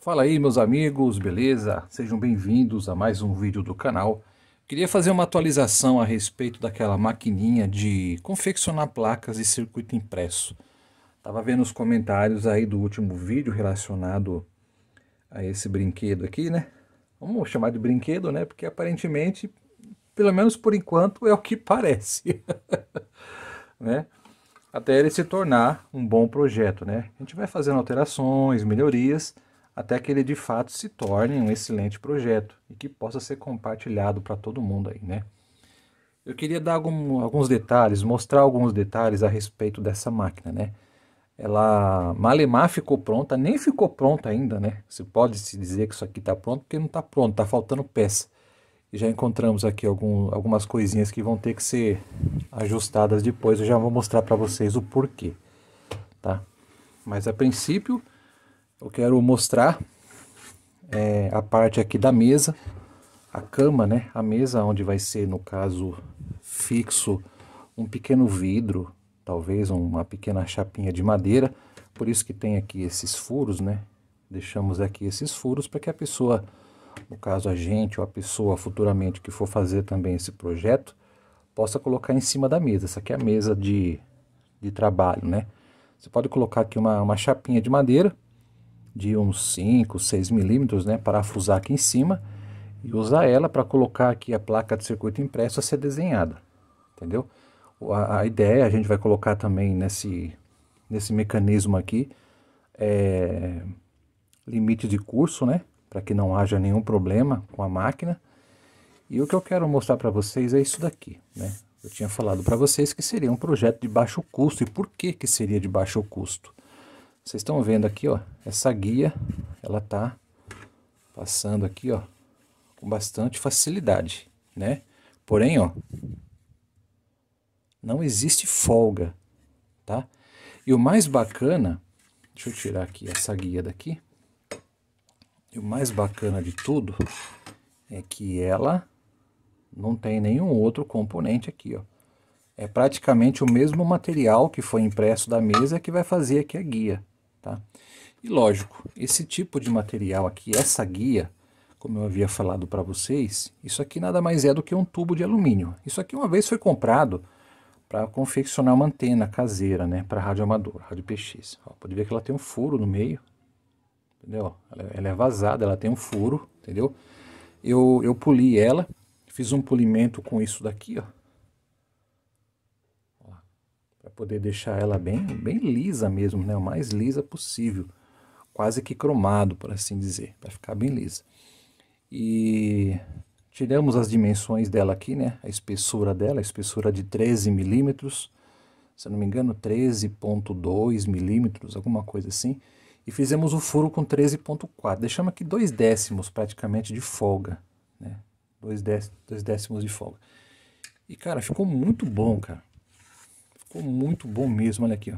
Fala aí meus amigos, beleza? Sejam bem-vindos a mais um vídeo do canal. Queria fazer uma atualização a respeito daquela maquininha de confeccionar placas de circuito impresso. Tava vendo os comentários aí do último vídeo relacionado a esse brinquedo aqui, né? Vamos chamar de brinquedo, né? Porque aparentemente, pelo menos por enquanto, é o que parece, né? Até ele se tornar um bom projeto, né? A gente vai fazendo alterações, melhorias até que ele de fato se torne um excelente projeto e que possa ser compartilhado para todo mundo aí, né? Eu queria dar algum, alguns detalhes, mostrar alguns detalhes a respeito dessa máquina, né? Ela, Malemar ficou pronta, nem ficou pronta ainda, né? Você pode se dizer que isso aqui está pronto, porque não está pronto, está faltando peça. E já encontramos aqui algum, algumas coisinhas que vão ter que ser ajustadas depois, eu já vou mostrar para vocês o porquê, tá? Mas a princípio, eu quero mostrar é, a parte aqui da mesa, a cama, né? A mesa onde vai ser, no caso, fixo um pequeno vidro, talvez uma pequena chapinha de madeira. Por isso que tem aqui esses furos, né? Deixamos aqui esses furos para que a pessoa, no caso a gente ou a pessoa futuramente que for fazer também esse projeto, possa colocar em cima da mesa. Essa aqui é a mesa de, de trabalho, né? Você pode colocar aqui uma, uma chapinha de madeira, de uns 5, 6 milímetros, né, parafusar aqui em cima e usar ela para colocar aqui a placa de circuito impresso a ser desenhada, entendeu? A, a ideia, a gente vai colocar também nesse, nesse mecanismo aqui, é, limite de curso, né, para que não haja nenhum problema com a máquina. E o que eu quero mostrar para vocês é isso daqui, né? Eu tinha falado para vocês que seria um projeto de baixo custo. E por que que seria de baixo custo? Vocês estão vendo aqui, ó, essa guia, ela tá passando aqui, ó, com bastante facilidade, né? Porém, ó, não existe folga, tá? E o mais bacana, deixa eu tirar aqui essa guia daqui. E o mais bacana de tudo é que ela não tem nenhum outro componente aqui, ó. É praticamente o mesmo material que foi impresso da mesa que vai fazer aqui a guia. Tá? E lógico, esse tipo de material aqui, essa guia, como eu havia falado para vocês, isso aqui nada mais é do que um tubo de alumínio. Isso aqui uma vez foi comprado para confeccionar uma antena caseira, né, para rádio amador, rádio PX. Ó, pode ver que ela tem um furo no meio, entendeu? Ela, é, ela, é vazada, ela tem um furo, entendeu? Eu, eu poli ela, fiz um polimento com isso daqui, ó para poder deixar ela bem, bem lisa mesmo, né? O mais lisa possível, quase que cromado, por assim dizer, para ficar bem lisa. E tiramos as dimensões dela aqui, né? A espessura dela, a espessura de 13 milímetros, se eu não me engano, 13.2 milímetros, alguma coisa assim. E fizemos o furo com 13.4, deixamos aqui dois décimos praticamente de folga, né? Dois, décimos, dois décimos de folga. E, cara, ficou muito bom, cara. Ficou muito bom mesmo, olha aqui. Ó.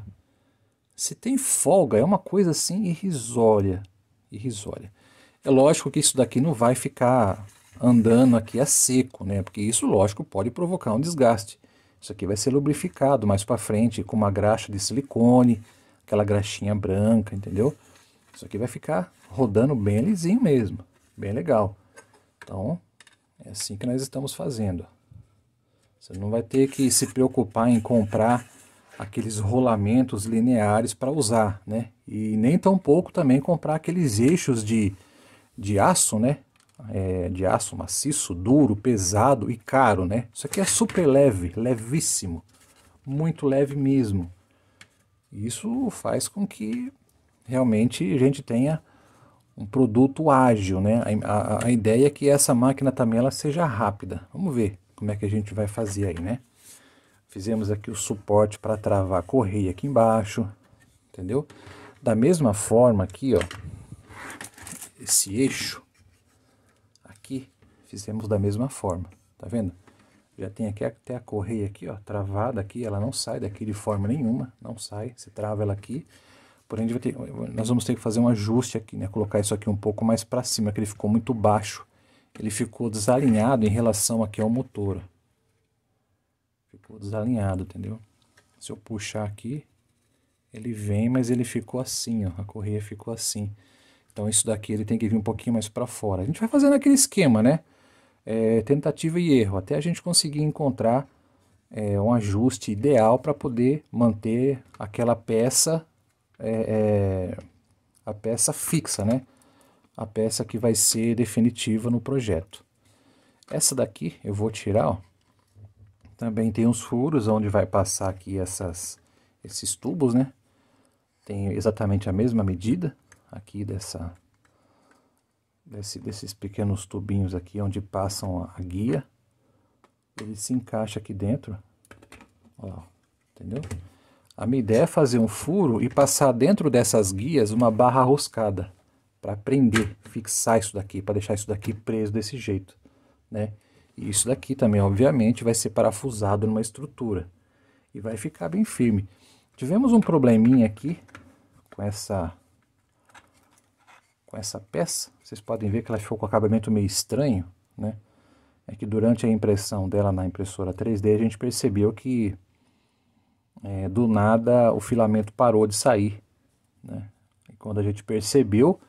Se tem folga, é uma coisa assim irrisória. Irrisória. É lógico que isso daqui não vai ficar andando aqui a seco, né? Porque isso, lógico, pode provocar um desgaste. Isso aqui vai ser lubrificado mais para frente com uma graxa de silicone, aquela graxinha branca, entendeu? Isso aqui vai ficar rodando bem lisinho mesmo, bem legal. Então, é assim que nós estamos fazendo. Você não vai ter que se preocupar em comprar aqueles rolamentos lineares para usar, né? E nem tampouco também comprar aqueles eixos de, de aço, né? É, de aço maciço, duro, pesado e caro, né? Isso aqui é super leve, levíssimo, muito leve mesmo. Isso faz com que realmente a gente tenha um produto ágil, né? A, a, a ideia é que essa máquina também ela seja rápida. Vamos ver como é que a gente vai fazer aí, né? Fizemos aqui o suporte para travar a correia aqui embaixo, entendeu? Da mesma forma aqui, ó, esse eixo aqui, fizemos da mesma forma, tá vendo? Já tem aqui até a correia aqui, ó, travada aqui, ela não sai daqui de forma nenhuma, não sai, você trava ela aqui. Porém, nós vamos ter que fazer um ajuste aqui, né? Colocar isso aqui um pouco mais para cima, que ele ficou muito baixo ele ficou desalinhado em relação aqui ao motor. Ficou desalinhado, entendeu? Se eu puxar aqui, ele vem, mas ele ficou assim, ó, a correia ficou assim. Então isso daqui ele tem que vir um pouquinho mais para fora. A gente vai fazendo aquele esquema, né? É, tentativa e erro, até a gente conseguir encontrar é, um ajuste ideal para poder manter aquela peça, é, é a peça fixa, né? a peça que vai ser definitiva no projeto. Essa daqui eu vou tirar, ó. Também tem uns furos onde vai passar aqui essas, esses tubos, né? Tem exatamente a mesma medida aqui dessa, desse, desses pequenos tubinhos aqui onde passam a, a guia. Ele se encaixa aqui dentro, ó entendeu? A minha ideia é fazer um furo e passar dentro dessas guias uma barra roscada para prender, fixar isso daqui, para deixar isso daqui preso desse jeito, né? E isso daqui também, obviamente, vai ser parafusado numa estrutura e vai ficar bem firme. Tivemos um probleminha aqui com essa com essa peça. Vocês podem ver que ela ficou com acabamento meio estranho, né? É que durante a impressão dela na impressora 3D a gente percebeu que é, do nada o filamento parou de sair, né? E quando a gente percebeu,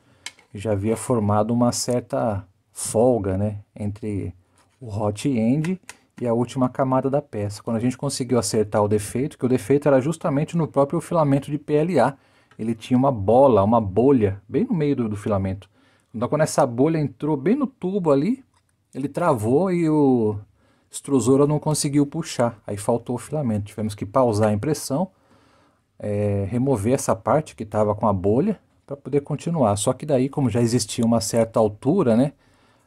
já havia formado uma certa folga né, entre o hot end e a última camada da peça. Quando a gente conseguiu acertar o defeito, que o defeito era justamente no próprio filamento de PLA, ele tinha uma bola, uma bolha, bem no meio do, do filamento. Então quando essa bolha entrou bem no tubo ali, ele travou e o extrusora não conseguiu puxar, aí faltou o filamento. Tivemos que pausar a impressão, é, remover essa parte que estava com a bolha, para poder continuar. Só que daí, como já existia uma certa altura, né?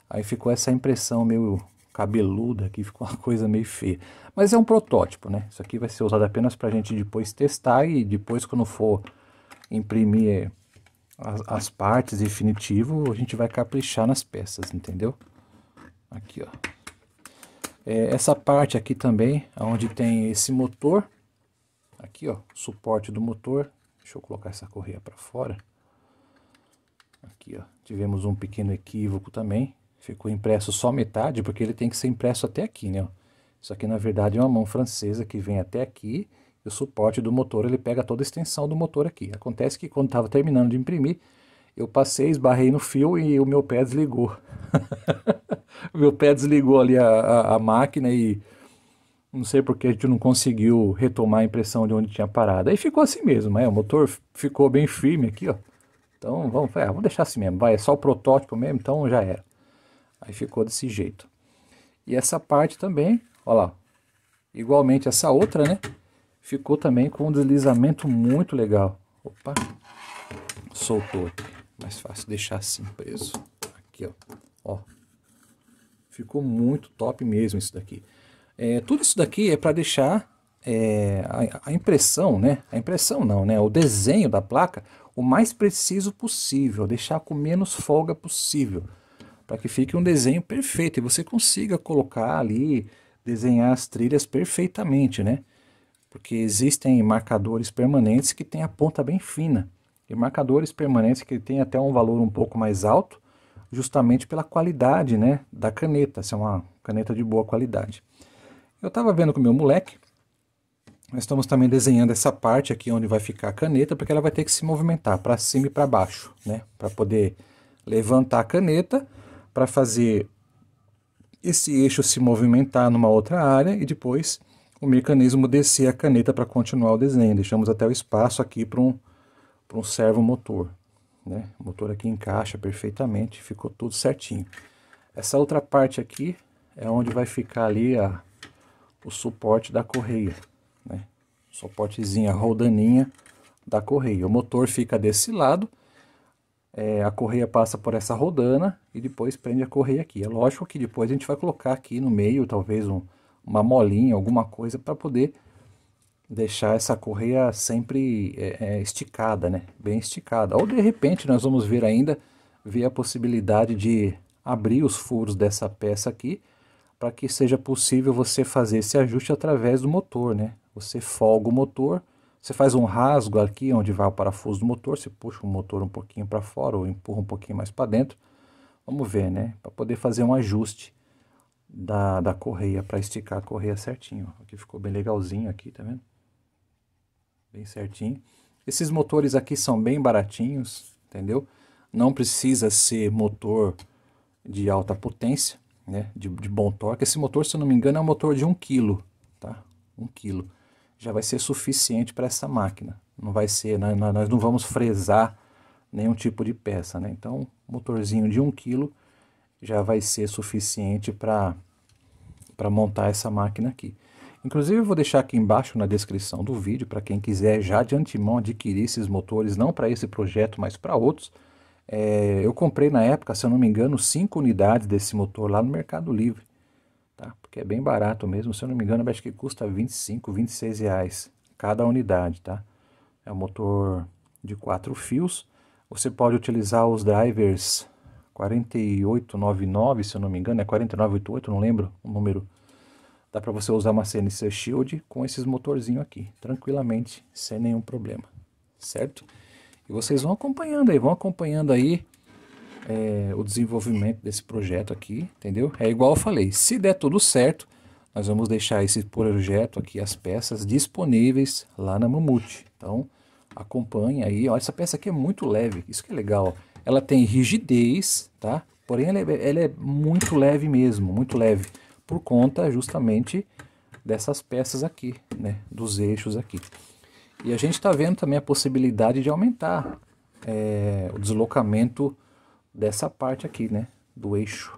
Aí ficou essa impressão meio cabeluda aqui, ficou uma coisa meio feia. Mas é um protótipo, né? Isso aqui vai ser usado apenas para a gente depois testar e depois quando for imprimir eh, as, as partes definitivo, a gente vai caprichar nas peças, entendeu? Aqui, ó. É, essa parte aqui também, onde tem esse motor, aqui, ó, suporte do motor. Deixa eu colocar essa correia para fora. Aqui, ó, tivemos um pequeno equívoco também. Ficou impresso só metade, porque ele tem que ser impresso até aqui, né? Isso aqui, na verdade, é uma mão francesa que vem até aqui, e o suporte do motor, ele pega toda a extensão do motor aqui. Acontece que quando estava terminando de imprimir, eu passei, esbarrei no fio e o meu pé desligou. o meu pé desligou ali a, a, a máquina e não sei porque a gente não conseguiu retomar a impressão de onde tinha parado. Aí ficou assim mesmo, né? o motor ficou bem firme aqui, ó. Então vamos, é, vamos deixar assim mesmo, vai, é só o protótipo mesmo, então já era. Aí ficou desse jeito. E essa parte também, olha lá, igualmente essa outra, né? Ficou também com um deslizamento muito legal. Opa, soltou aqui. Mais fácil deixar assim preso. Aqui, ó. ó. Ficou muito top mesmo isso daqui. É, tudo isso daqui é para deixar é, a, a, impressão, né? A impressão não, né? O desenho da placa o mais preciso possível, deixar com menos folga possível, para que fique um desenho perfeito e você consiga colocar ali, desenhar as trilhas perfeitamente, né? Porque existem marcadores permanentes que têm a ponta bem fina e marcadores permanentes que têm até um valor um pouco mais alto, justamente pela qualidade, né, da caneta, se é uma caneta de boa qualidade. Eu estava vendo com meu moleque nós estamos também desenhando essa parte aqui onde vai ficar a caneta, porque ela vai ter que se movimentar para cima e para baixo, né? Para poder levantar a caneta, para fazer esse eixo se movimentar numa outra área e depois o mecanismo descer a caneta para continuar o desenho. Deixamos até o espaço aqui para um, um servo motor, né? O motor aqui encaixa perfeitamente, ficou tudo certinho. Essa outra parte aqui é onde vai ficar ali a, o suporte da correia né? Suportezinha rodaninha da correia. O motor fica desse lado, é, a correia passa por essa rodana e depois prende a correia aqui. É lógico que depois a gente vai colocar aqui no meio, talvez um, uma molinha, alguma coisa para poder deixar essa correia sempre é, é, esticada, né? Bem esticada. Ou de repente nós vamos ver ainda, ver a possibilidade de abrir os furos dessa peça aqui, para que seja possível você fazer esse ajuste através do motor, né? Você folga o motor, você faz um rasgo aqui onde vai o parafuso do motor, você puxa o motor um pouquinho para fora ou empurra um pouquinho mais para dentro. Vamos ver, né? Para poder fazer um ajuste da, da correia, para esticar a correia certinho. Aqui ficou bem legalzinho aqui, tá vendo? Bem certinho. Esses motores aqui são bem baratinhos, entendeu? Não precisa ser motor de alta potência, né? De, de bom torque. Esse motor, se eu não me engano, é um motor de 1 kg, tá? 1 kg já vai ser suficiente para essa máquina. Não vai ser, né? nós não vamos fresar nenhum tipo de peça, né? Então, motorzinho de 1 kg já vai ser suficiente para montar essa máquina aqui. Inclusive, eu vou deixar aqui embaixo na descrição do vídeo para quem quiser já de antemão adquirir esses motores, não para esse projeto, mas para outros. É, eu comprei na época, se eu não me engano, 5 unidades desse motor lá no Mercado Livre tá? Porque é bem barato mesmo, se eu não me engano, acho que custa 25, 26 reais cada unidade, tá? É um motor de quatro fios, você pode utilizar os drivers 4899, se eu não me engano, é 4988, não lembro o número. Dá para você usar uma CNC Shield com esses motorzinho aqui, tranquilamente, sem nenhum problema, certo? E vocês vão acompanhando aí, vão acompanhando aí é, o desenvolvimento desse projeto aqui, entendeu? É igual eu falei, se der tudo certo, nós vamos deixar esse projeto aqui, as peças disponíveis lá na Mamute. Então, acompanhe aí. Olha, essa peça aqui é muito leve, isso que é legal. Ela tem rigidez, tá? Porém, ela é, ela é muito leve mesmo, muito leve. Por conta, justamente, dessas peças aqui, né? Dos eixos aqui. E a gente está vendo também a possibilidade de aumentar é, o deslocamento dessa parte aqui, né? Do eixo.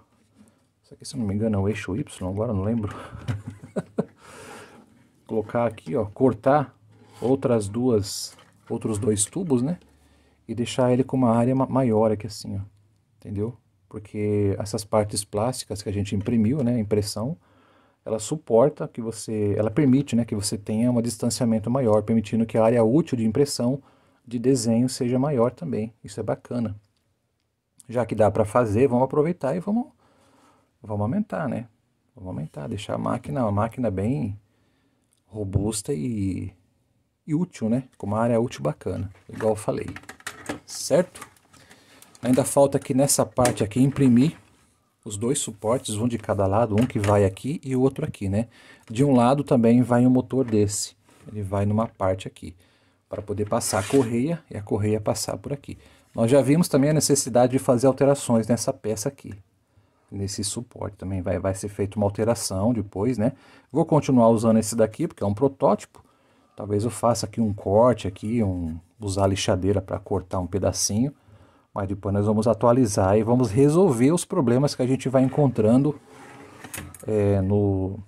Isso aqui, se não me engano, é o eixo Y, agora não lembro. Colocar aqui, ó, cortar outras duas, outros dois tubos, né? E deixar ele com uma área maior aqui assim, ó. Entendeu? Porque essas partes plásticas que a gente imprimiu, né, impressão, ela suporta que você, ela permite, né, que você tenha um distanciamento maior, permitindo que a área útil de impressão de desenho seja maior também. Isso é bacana já que dá para fazer, vamos aproveitar e vamos, vamos aumentar, né? Vamos aumentar, deixar a máquina, uma máquina bem robusta e, e útil, né? Com uma área útil bacana, igual eu falei, certo? Ainda falta aqui nessa parte aqui imprimir os dois suportes, um de cada lado, um que vai aqui e o outro aqui, né? De um lado também vai um motor desse, ele vai numa parte aqui, para poder passar a correia e a correia passar por aqui. Nós já vimos também a necessidade de fazer alterações nessa peça aqui, nesse suporte também vai, vai ser feita uma alteração depois, né? Vou continuar usando esse daqui porque é um protótipo, talvez eu faça aqui um corte aqui, um, usar a lixadeira para cortar um pedacinho, mas depois nós vamos atualizar e vamos resolver os problemas que a gente vai encontrando é, no,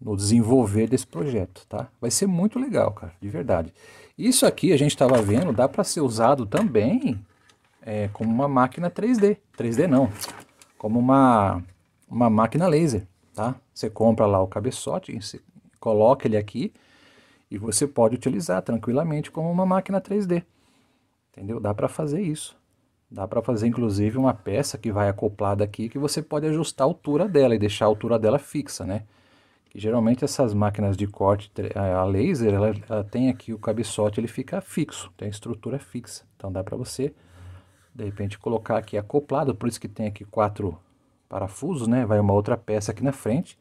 no desenvolver desse projeto, tá? Vai ser muito legal, cara, de verdade. Isso aqui a gente estava vendo, dá para ser usado também é, como uma máquina 3D. 3D não, como uma, uma máquina laser, tá? Você compra lá o cabeçote, coloca ele aqui e você pode utilizar tranquilamente como uma máquina 3D. Entendeu? Dá para fazer isso. Dá para fazer inclusive uma peça que vai acoplada aqui que você pode ajustar a altura dela e deixar a altura dela fixa, né? geralmente essas máquinas de corte eh, a laser, ela, ela tem aqui o cabeçote, ele fica fixo, tem a estrutura fixa. Então dá para você de repente colocar aqui acoplado, por isso que tem aqui quatro parafusos, né? Vai uma outra peça aqui na frente.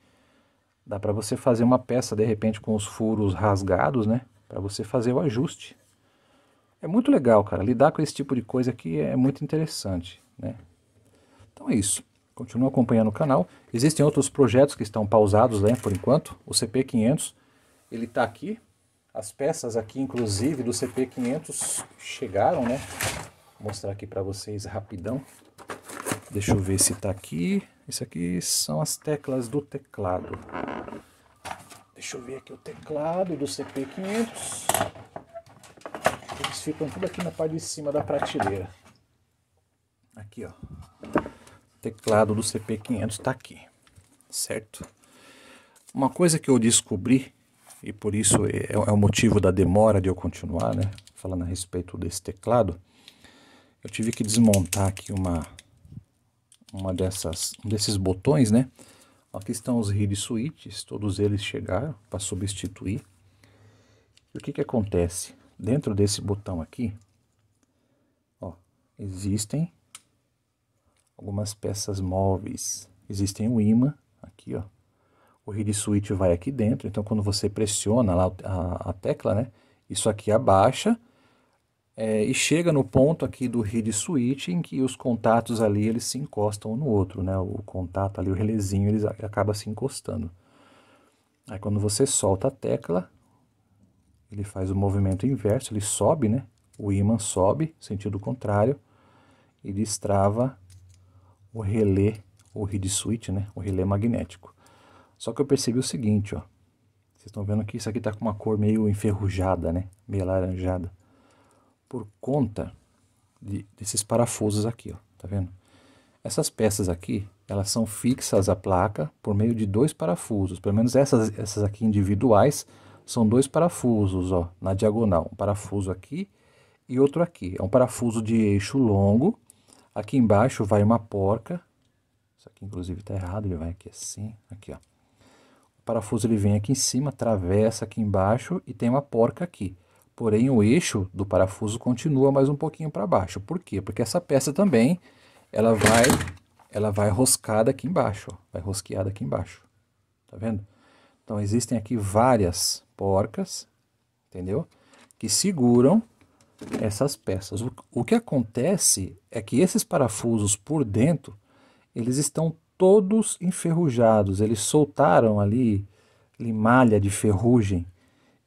Dá para você fazer uma peça de repente com os furos rasgados, né? Para você fazer o ajuste. É muito legal, cara. Lidar com esse tipo de coisa aqui é muito interessante, né? Então é isso. Continua acompanhando o canal. Existem outros projetos que estão pausados, né, por enquanto. O CP500, ele tá aqui. As peças aqui, inclusive, do CP500 chegaram, né? mostrar aqui para vocês rapidão. Deixa eu ver se está aqui. Isso aqui são as teclas do teclado. Deixa eu ver aqui o teclado do CP500. Eles ficam tudo aqui na parte de cima da prateleira. Aqui, ó. O teclado do CP500 está aqui, certo? Uma coisa que eu descobri, e por isso é, é o motivo da demora de eu continuar, né? Falando a respeito desse teclado eu tive que desmontar aqui uma, uma dessas, um desses botões, né? Aqui estão os rid Switches, todos eles chegaram para substituir. E o que que acontece? Dentro desse botão aqui, ó, existem algumas peças móveis. Existem o um imã aqui, ó. O rid Switch vai aqui dentro, então quando você pressiona lá a, a tecla, né? Isso aqui abaixa é, e chega no ponto aqui do head switch em que os contatos ali eles se encostam um no outro, né? O contato ali, o relezinho, ele acaba se encostando. Aí quando você solta a tecla, ele faz o movimento inverso, ele sobe, né? O ímã sobe, sentido contrário, e destrava o relé, o head switch, né? O relé magnético. Só que eu percebi o seguinte, ó. Vocês estão vendo que isso aqui tá com uma cor meio enferrujada, né? Meio laranjada por conta de, desses parafusos aqui, ó, tá vendo? Essas peças aqui, elas são fixas à placa por meio de dois parafusos, pelo menos essas, essas aqui individuais são dois parafusos, ó, na diagonal, um parafuso aqui e outro aqui. É um parafuso de eixo longo, aqui embaixo vai uma porca, isso aqui inclusive tá errado, ele vai aqui assim, aqui ó. O parafuso ele vem aqui em cima, atravessa aqui embaixo e tem uma porca aqui porém o eixo do parafuso continua mais um pouquinho para baixo. Por quê? Porque essa peça também ela vai ela vai roscada aqui embaixo, ó, vai rosqueada aqui embaixo. Tá vendo? Então existem aqui várias porcas, entendeu? Que seguram essas peças. O, o que acontece é que esses parafusos por dentro, eles estão todos enferrujados, eles soltaram ali limalha de ferrugem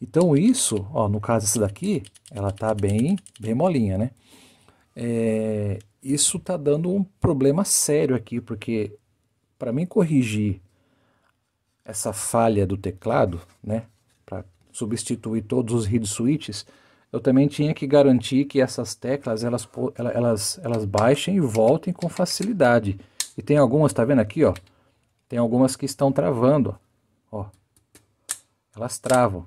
então isso, ó, no caso essa daqui, ela tá bem, bem molinha, né? É, isso tá dando um problema sério aqui, porque para mim corrigir essa falha do teclado, né, para substituir todos os read switches, eu também tinha que garantir que essas teclas elas, elas, elas baixem e voltem com facilidade. E tem algumas, tá vendo aqui, ó? Tem algumas que estão travando, ó. Elas travam.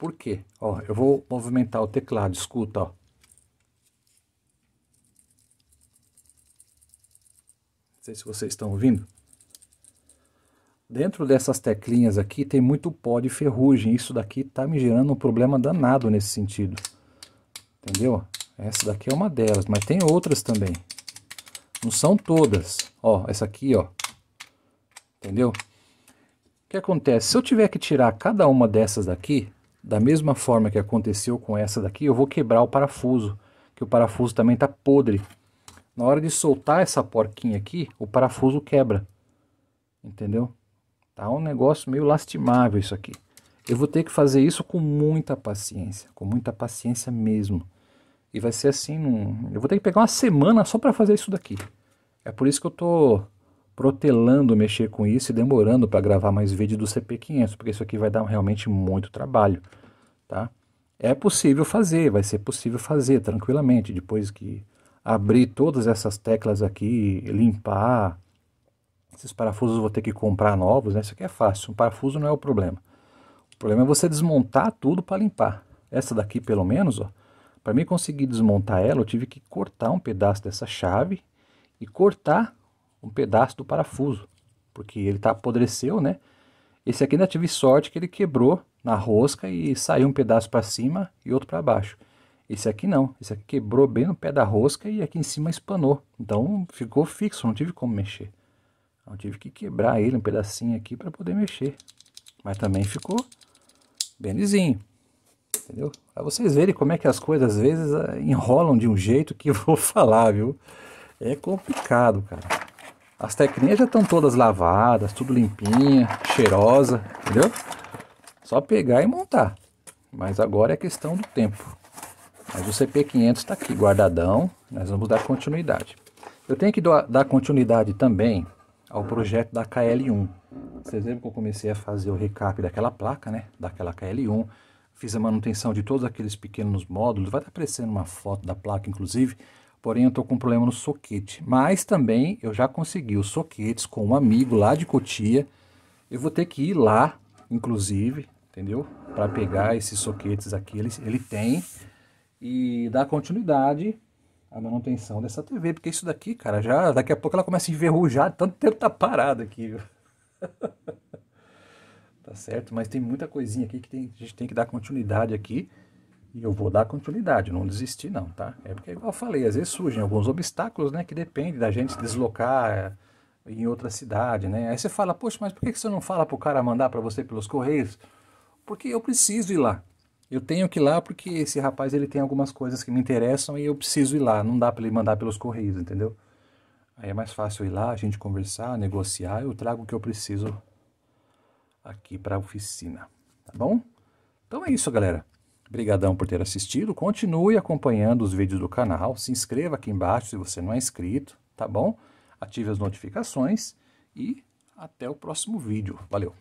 Por quê? Ó, eu vou movimentar o teclado, escuta, ó. Não sei se vocês estão ouvindo. Dentro dessas teclinhas aqui tem muito pó de ferrugem. Isso daqui tá me gerando um problema danado nesse sentido. Entendeu? Essa daqui é uma delas, mas tem outras também. Não são todas. Ó, essa aqui, ó. Entendeu? O que acontece? Se eu tiver que tirar cada uma dessas daqui, da mesma forma que aconteceu com essa daqui, eu vou quebrar o parafuso, que o parafuso também está podre. Na hora de soltar essa porquinha aqui, o parafuso quebra. Entendeu? Tá um negócio meio lastimável isso aqui. Eu vou ter que fazer isso com muita paciência, com muita paciência mesmo. E vai ser assim, eu vou ter que pegar uma semana só para fazer isso daqui. É por isso que eu tô protelando mexer com isso e demorando para gravar mais vídeo do CP500, porque isso aqui vai dar realmente muito trabalho, tá? É possível fazer, vai ser possível fazer tranquilamente, depois que abrir todas essas teclas aqui, limpar, esses parafusos vou ter que comprar novos, né? Isso aqui é fácil, um parafuso não é o problema. O problema é você desmontar tudo para limpar. Essa daqui, pelo menos, ó, para mim conseguir desmontar ela, eu tive que cortar um pedaço dessa chave e cortar um pedaço do parafuso, porque ele tá apodreceu, né? Esse aqui ainda tive sorte que ele quebrou na rosca e saiu um pedaço para cima e outro para baixo. Esse aqui não, esse aqui quebrou bem no pé da rosca e aqui em cima espanou. Então ficou fixo, não tive como mexer. Eu então, tive que quebrar ele um pedacinho aqui para poder mexer. Mas também ficou bem lisinho. Entendeu? Para vocês verem como é que as coisas às vezes eh, enrolam de um jeito que eu vou falar, viu? É complicado, cara. As técnicas já estão todas lavadas, tudo limpinha, cheirosa, entendeu? Só pegar e montar. Mas agora é questão do tempo. Mas o CP500 está aqui guardadão, nós vamos dar continuidade. Eu tenho que dar continuidade também ao projeto da KL1. Vocês lembram que eu comecei a fazer o recap daquela placa, né? Daquela KL1. Fiz a manutenção de todos aqueles pequenos módulos. Vai estar aparecendo uma foto da placa, inclusive. Porém, eu estou com um problema no soquete. Mas também eu já consegui os soquetes com um amigo lá de Cotia. Eu vou ter que ir lá, inclusive, entendeu? Para pegar esses soquetes aqui, ele, ele tem. E dar continuidade à manutenção dessa TV. Porque isso daqui, cara, já daqui a pouco ela começa a enverrujar. Tanto tempo tá parado aqui, tá certo? Mas tem muita coisinha aqui que tem, a gente tem que dar continuidade aqui. E eu vou dar continuidade, não desistir não, tá? É porque, igual eu falei, às vezes surgem alguns obstáculos, né? Que depende da gente se deslocar eh, em outra cidade, né? Aí você fala, poxa, mas por que você não fala para o cara mandar para você pelos correios? Porque eu preciso ir lá. Eu tenho que ir lá porque esse rapaz ele tem algumas coisas que me interessam e eu preciso ir lá. Não dá para ele mandar pelos correios, entendeu? Aí é mais fácil ir lá, a gente conversar, negociar. Eu trago o que eu preciso aqui para a oficina, tá bom? Então é isso, galera. Obrigadão por ter assistido. Continue acompanhando os vídeos do canal. Se inscreva aqui embaixo se você não é inscrito, tá bom? Ative as notificações e até o próximo vídeo. Valeu!